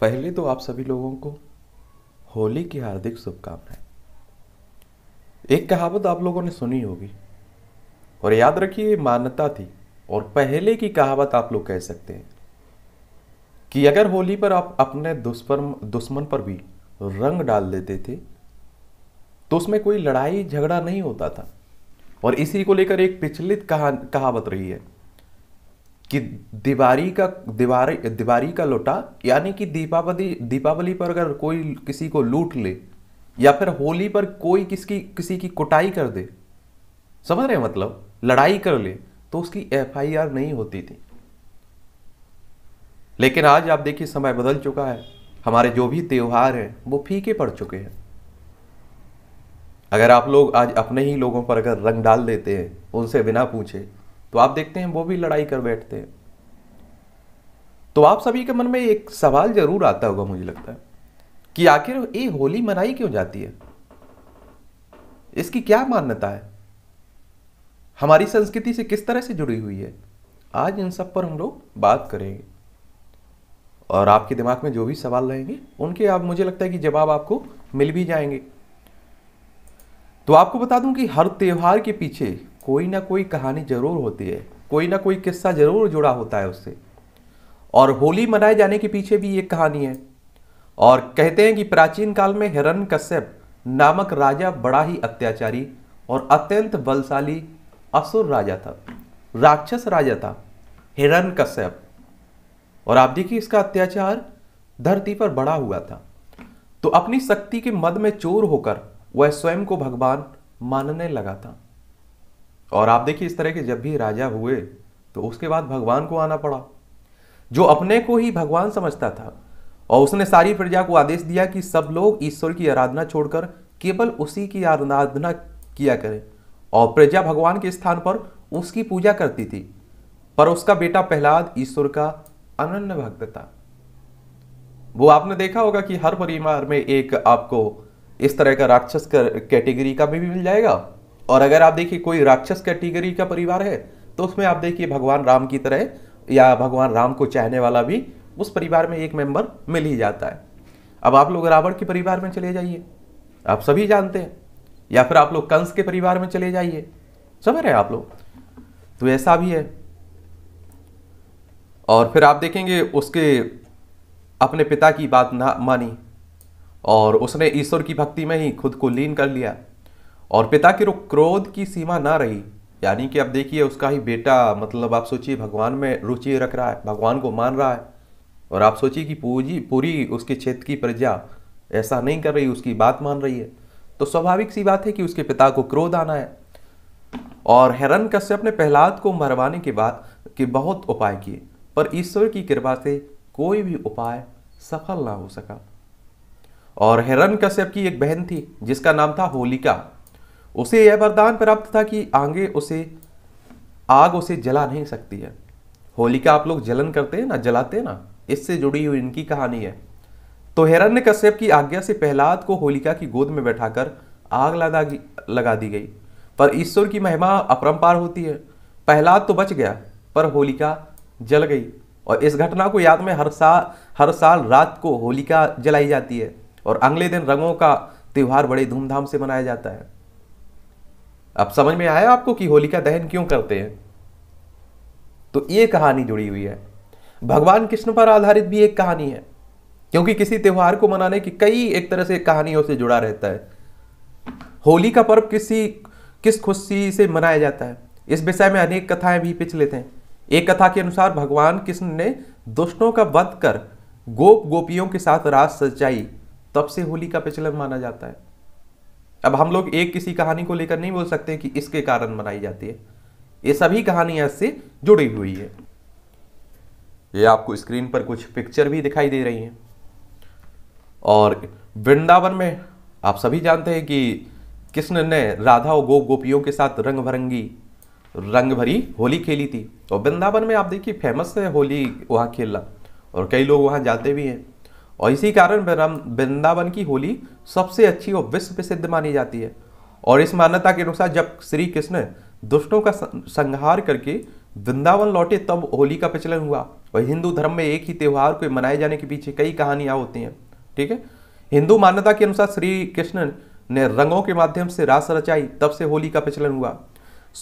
पहले तो आप सभी लोगों को होली की हार्दिक शुभकामनाएं एक कहावत आप लोगों ने सुनी होगी और याद रखिए मान्यता थी और पहले की कहावत आप लोग कह सकते हैं कि अगर होली पर आप अपने दुष्पर्म दुश्मन पर भी रंग डाल देते थे तो उसमें कोई लड़ाई झगड़ा नहीं होता था और इसी को लेकर एक पिछलित कहा कहावत रही है कि दिवाली का दिवाली दिवाली का लोटा यानी कि दीपावली दीपावली पर अगर कोई किसी को लूट ले या फिर होली पर कोई किसकी किसी की कुटाई कर दे समझ रहे हैं मतलब लड़ाई कर ले तो उसकी एफआईआर नहीं होती थी लेकिन आज आप देखिए समय बदल चुका है हमारे जो भी त्यौहार हैं वो फीके पड़ चुके हैं अगर आप लोग आज अपने ही लोगों पर अगर रंग डाल देते हैं उनसे बिना पूछे तो आप देखते हैं वो भी लड़ाई कर बैठते हैं तो आप सभी के मन में एक सवाल जरूर आता होगा मुझे लगता है कि आखिर ये होली मनाई क्यों जाती है इसकी क्या मान्यता है हमारी संस्कृति से किस तरह से जुड़ी हुई है आज इन सब पर हम लोग बात करेंगे और आपके दिमाग में जो भी सवाल रहेंगे उनके आप मुझे लगता है कि जवाब आपको मिल भी जाएंगे तो आपको बता दूं कि हर त्यौहार के पीछे कोई ना कोई कहानी जरूर होती है कोई ना कोई किस्सा जरूर जुड़ा होता है उससे और होली मनाए जाने के पीछे भी एक कहानी है और कहते हैं कि प्राचीन काल में हिरण कश्यप नामक राजा बड़ा ही अत्याचारी और अत्यंत बलशाली असुर राजा था राक्षस राजा था हिरण कश्यप और आप देखिए इसका अत्याचार धरती पर बड़ा हुआ था तो अपनी शक्ति के मद में चोर होकर वह स्वयं को भगवान मानने लगा था और आप देखिए इस तरह के जब भी राजा हुए तो उसके बाद भगवान को आना पड़ा जो अपने को ही भगवान समझता था और उसने सारी प्रजा को आदेश दिया कि सब लोग ईश्वर की आराधना छोड़कर केवल उसी की आराधना किया करें और प्रजा भगवान के स्थान पर उसकी पूजा करती थी पर उसका बेटा प्रहलाद ईश्वर का अनन्य भक्त था वो आपने देखा होगा कि हर परिवार में एक आपको इस तरह का राक्षस कैटेगरी का भी मिल जाएगा और अगर आप देखिए कोई राक्षस कैटेगरी का परिवार है तो उसमें आप देखिए भगवान राम की तरह या भगवान राम को चाहने वाला भी उस परिवार में एक मेंबर मिल ही जाता है अब आप लोग रावण के परिवार में चले जाइए आप सभी जानते हैं या फिर आप लोग कंस के परिवार में चले जाइए समझ रहे हैं आप लोग तो ऐसा भी है और फिर आप देखेंगे उसके अपने पिता की बात ना मानी और उसने ईश्वर की भक्ति में ही खुद को लीन कर लिया और पिता के क्रोध की सीमा ना रही यानी कि आप देखिए उसका ही बेटा मतलब आप सोचिए भगवान में रुचि रख रहा है भगवान को मान रहा है और आप सोचिए कि पूजी पूरी उसके क्षेत्र की प्रजा ऐसा नहीं कर रही उसकी बात मान रही है तो स्वाभाविक सी बात है कि उसके पिता को क्रोध आना है और हैरन कश्यप ने प्रहलाद को मरवाने के बाद के बहुत उपाय किए पर ईश्वर की कृपा से कोई भी उपाय सफल ना हो सका और हैरन कश्यप की एक बहन थी जिसका नाम था होलिका उसे यह वरदान प्राप्त था कि आगे उसे आग उसे जला नहीं सकती है होलिका आप लोग जलन करते हैं ना जलाते हैं ना इससे जुड़ी हुई इनकी कहानी है तो हिरण्य कश्यप की आज्ञा से प्रहलाद को होलिका की गोद में बैठाकर आग लगा लगा दी गई पर ईश्वर की महिमा अपरंपार होती है प्रहलाद तो बच गया पर होलिका जल गई और इस घटना को याद में हर साल हर साल रात को होलिका जलाई जाती है और अगले दिन रंगों का त्यौहार बड़े धूमधाम से मनाया जाता है अब समझ में आया आपको कि होलिका दहन क्यों करते हैं तो ये कहानी जुड़ी हुई है भगवान कृष्ण पर आधारित भी एक कहानी है क्योंकि किसी त्यौहार को मनाने की कई एक तरह से कहानियों से जुड़ा रहता है होली का पर्व किसी किस खुशी से मनाया जाता है इस विषय में अनेक कथाएं भी पिछले थे एक कथा के अनुसार भगवान कृष्ण ने दुष्टों का वध कर गोप गोपियों के साथ रास सजाई तब से होली का पिछलन माना जाता है अब हम लोग एक किसी कहानी को लेकर नहीं बोल सकते कि इसके कारण मनाई जाती है ये सभी कहानियां इससे जुड़ी हुई है ये आपको स्क्रीन पर कुछ पिक्चर भी दिखाई दे रही हैं और वृंदावन में आप सभी जानते हैं कि कृष्ण ने राधा और गोप गोपियों के साथ रंग भरंगी रंग भरी होली खेली थी और वृंदावन में आप देखिए फेमस है होली वहाँ खेलना और कई लोग वहाँ जाते भी हैं और इसी कारण वृंदावन की होली सबसे अच्छी और विश्व प्रसिद्ध मानी जाती है और इस मान्यता के अनुसार जब श्री कृष्ण दुष्टों का संहार करके वृंदावन लौटे तब होली का प्रचलन हुआ और हिंदू धर्म में एक ही त्यौहार को मनाए जाने के पीछे कई कहानियां होती हैं ठीक है हिंदू मान्यता के अनुसार श्री कृष्ण ने रंगों के माध्यम से रास रचाई तब से होली का प्रचलन हुआ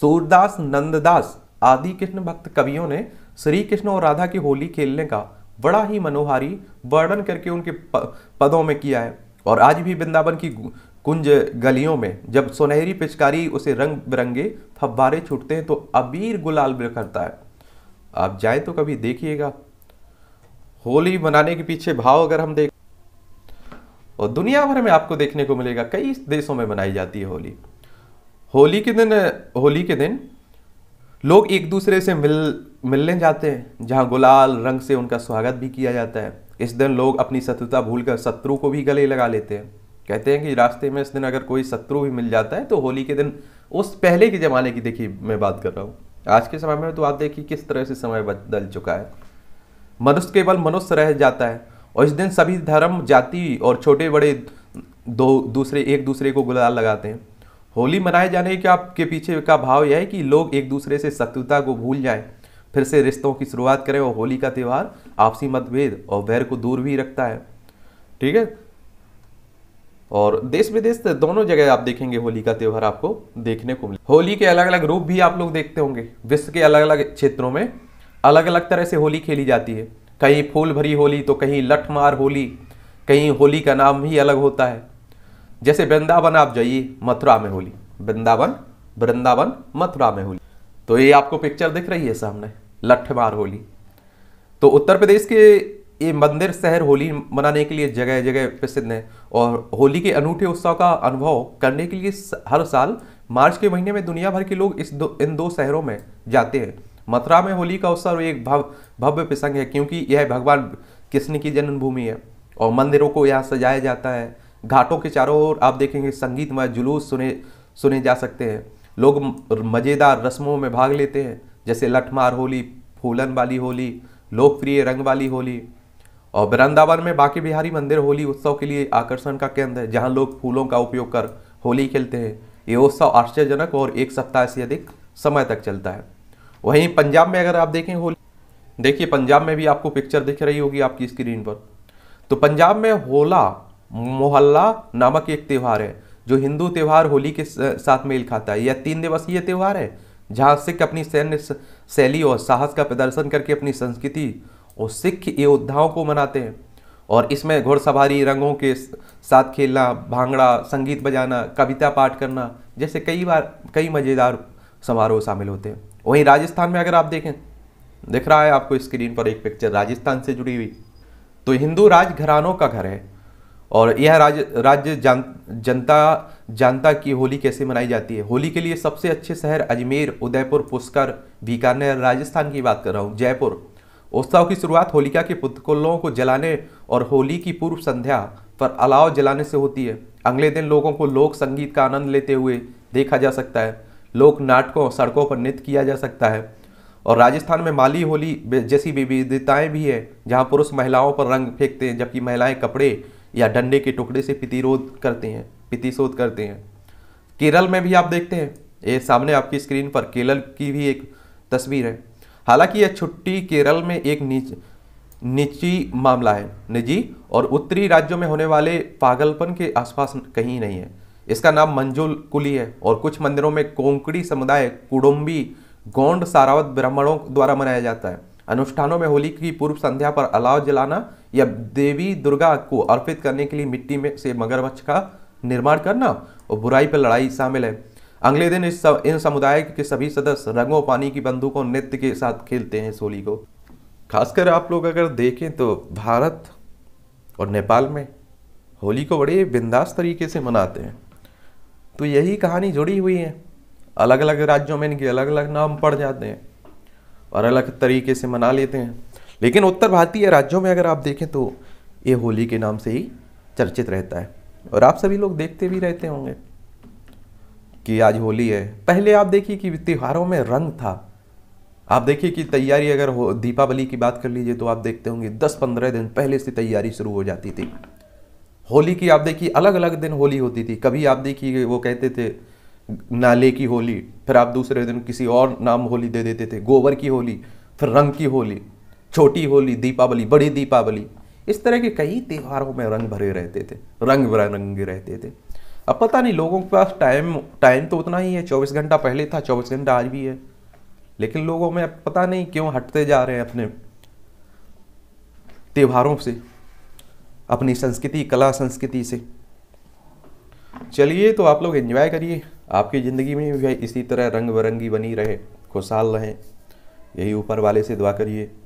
सूरदास नंददास आदि कृष्ण भक्त कवियों ने श्री कृष्ण और राधा की होली खेलने का बड़ा ही मनोहारी वर्णन करके उनके पदों में किया है और आज भी वृंदावन की कुंज गलियों में जब सुनहरी पिचकारी उसे रंग बिरंगे फब्बारे छूटते हैं तो अबीर गुलाल बिखरता है आप जाए तो कभी देखिएगा होली मनाने के पीछे भाव अगर हम देख और दुनिया भर में आपको देखने को मिलेगा कई देशों में मनाई जाती है होली होली के दिन होली के दिन लोग एक दूसरे से मिल मिलने जाते हैं जहाँ गुलाल रंग से उनका स्वागत भी किया जाता है इस दिन लोग अपनी शत्रुता भूलकर शत्रु को भी गले लगा लेते हैं कहते हैं कि रास्ते में इस दिन अगर कोई शत्रु भी मिल जाता है तो होली के दिन उस पहले के ज़माने की देखिए मैं बात कर रहा हूँ आज के समय में तो आप देखिए किस तरह से समय बदल चुका है मनुष्य केवल मनुष्य रह जाता है और इस दिन सभी धर्म जाति और छोटे बड़े दो दूसरे एक दूसरे को गुलाल लगाते हैं होली मनाए जाने के आपके पीछे का भाव यह है कि लोग एक दूसरे से शत्रुता को भूल जाएं फिर से रिश्तों की शुरुआत करें और होली का त्यौहार आपसी मतभेद और वैर को दूर भी रखता है ठीक है और देश विदेश दोनों जगह आप देखेंगे होली का त्यौहार आपको देखने को मिले होली के अलग अलग रूप भी आप लोग देखते होंगे विश्व के अलग अलग क्षेत्रों में अलग अलग तरह से होली खेली जाती है कहीं फूल भरी होली तो कहीं लठ मार होली कहीं होली का नाम ही अलग होता है जैसे वृंदावन आप जाइए मथुरा में होली वृंदावन वृंदावन मथुरा में होली तो ये आपको पिक्चर दिख रही है सामने लठमार होली तो उत्तर प्रदेश के ये मंदिर शहर होली मनाने के लिए जगह जगह प्रसिद्ध है और होली के अनूठे उत्सव का अनुभव करने के लिए हर साल मार्च के महीने में दुनिया भर के लोग इस दो इन दो शहरों में जाते हैं मथुरा में होली का उत्सव एक भव भव्य प्रसंग है क्योंकि यह भगवान कृष्ण की जन्मभूमि है और मंदिरों को यहाँ सजाया जाता है घाटों के चारों ओर आप देखेंगे संगीतमय जुलूस सुने सुने जा सकते हैं लोग मज़ेदार रस्मों में भाग लेते हैं जैसे लठमार होली फूलन वाली होली लोकप्रिय रंग वाली होली और वृंदावन में बाकी बिहारी मंदिर होली उत्सव के लिए आकर्षण का केंद्र है जहाँ लोग फूलों का उपयोग कर होली खेलते हैं ये उत्सव आश्चर्यजनक और एक सप्ताह से अधिक समय तक चलता है वहीं पंजाब में अगर आप देखें होली देखिए पंजाब में भी आपको पिक्चर दिख रही होगी आपकी स्क्रीन पर तो पंजाब में होला मोहल्ला नामक एक त्यौहार है जो हिंदू त्यौहार होली के साथ मेल खाता है यह तीन दिवसीय त्यौहार है जहाँ सिख अपनी सैन्य शैली और साहस का प्रदर्शन करके अपनी संस्कृति और सिख योद्धाओं को मनाते हैं और इसमें घोड़सवारी रंगों के साथ खेलना भांगड़ा संगीत बजाना कविता पाठ करना जैसे कई बार कई मज़ेदार समारोह शामिल होते हैं वहीं राजस्थान में अगर आप देखें दिख रहा है आपको स्क्रीन पर एक पिक्चर राजस्थान से जुड़ी हुई तो हिंदू राज घरानों का घर है और यह राज्य राज्य जान जनता जनता की होली कैसे मनाई जाती है होली के लिए सबसे अच्छे शहर अजमेर उदयपुर पुष्कर बीकानेर राजस्थान की बात कर रहा हूँ जयपुर उत्सव की शुरुआत होलिका के पुतकुल्लों को जलाने और होली की पूर्व संध्या पर अलाव जलाने से होती है अगले दिन लोगों को लोक संगीत का आनंद लेते हुए देखा जा सकता है लोक नाटकों सड़कों पर नृत्य किया जा सकता है और राजस्थान में माली होली जैसी विविधताएं भी हैं जहां पुरुष महिलाओं पर रंग फेंकते हैं जबकि महिलाएं कपड़े या डंडे के टुकड़े से प्रतिरोध करते हैं प्रतिशोध करते हैं केरल में भी आप देखते हैं ये सामने आपकी स्क्रीन पर केरल की भी एक तस्वीर है हालांकि यह छुट्टी केरल में एक नीच निची मामला है निजी और उत्तरी राज्यों में होने वाले पागलपन के आसपास कहीं नहीं है इसका नाम मंजुल कुली है और कुछ मंदिरों में कोंकड़ी समुदाय कुडुम्बी गौंड सारावत ब्राह्मणों द्वारा मनाया जाता है अनुष्ठानों में होली की पूर्व संध्या पर अलाव जलाना या देवी दुर्गा को अर्पित करने के लिए मिट्टी में से मगरमच्छ का निर्माण करना और बुराई पर लड़ाई शामिल है अगले दिन इस सब, इन समुदाय के सभी सदस्य रंगों पानी की बंदूकों नृत्य के साथ खेलते हैं इस होली को खासकर आप लोग अगर देखें तो भारत और नेपाल में होली को बड़े बिंदास तरीके से मनाते हैं तो यही कहानी जुड़ी हुई है अलग अलग राज्यों में इनके अलग अलग नाम पड़ जाते हैं और अलग तरीके से मना लेते हैं लेकिन उत्तर भारतीय राज्यों में अगर आप देखें तो ये होली के नाम से ही चर्चित रहता है और आप सभी लोग देखते भी रहते होंगे कि आज होली है पहले आप देखिए कि त्योहारों में रंग था आप देखिए कि तैयारी अगर हो दीपावली की बात कर लीजिए तो आप देखते होंगे दस पंद्रह दिन पहले से तैयारी शुरू हो जाती थी होली की आप देखिए अलग अलग दिन होली होती थी कभी आप देखिए वो कहते थे नाले की होली फिर आप दूसरे दिन किसी और नाम होली दे देते थे गोबर की होली फिर रंग की होली छोटी होली दीपावली बड़ी दीपावली इस तरह के कई त्योहारों में रंग भरे रहते थे रंग बिरंगे रहते थे अब पता नहीं लोगों के पास टाइम टाइम तो उतना ही है चौबीस घंटा पहले था चौबीस घंटा आज भी है लेकिन लोगों में अब पता नहीं क्यों हटते जा रहे हैं अपने त्योहारों से अपनी संस्कृति कला संस्कृति से चलिए तो आप लोग एंजॉय करिए आपकी ज़िंदगी में भी इसी तरह रंग बिरंगी बनी रहे खुशहाल रहें यही ऊपर वाले से दुआ करिए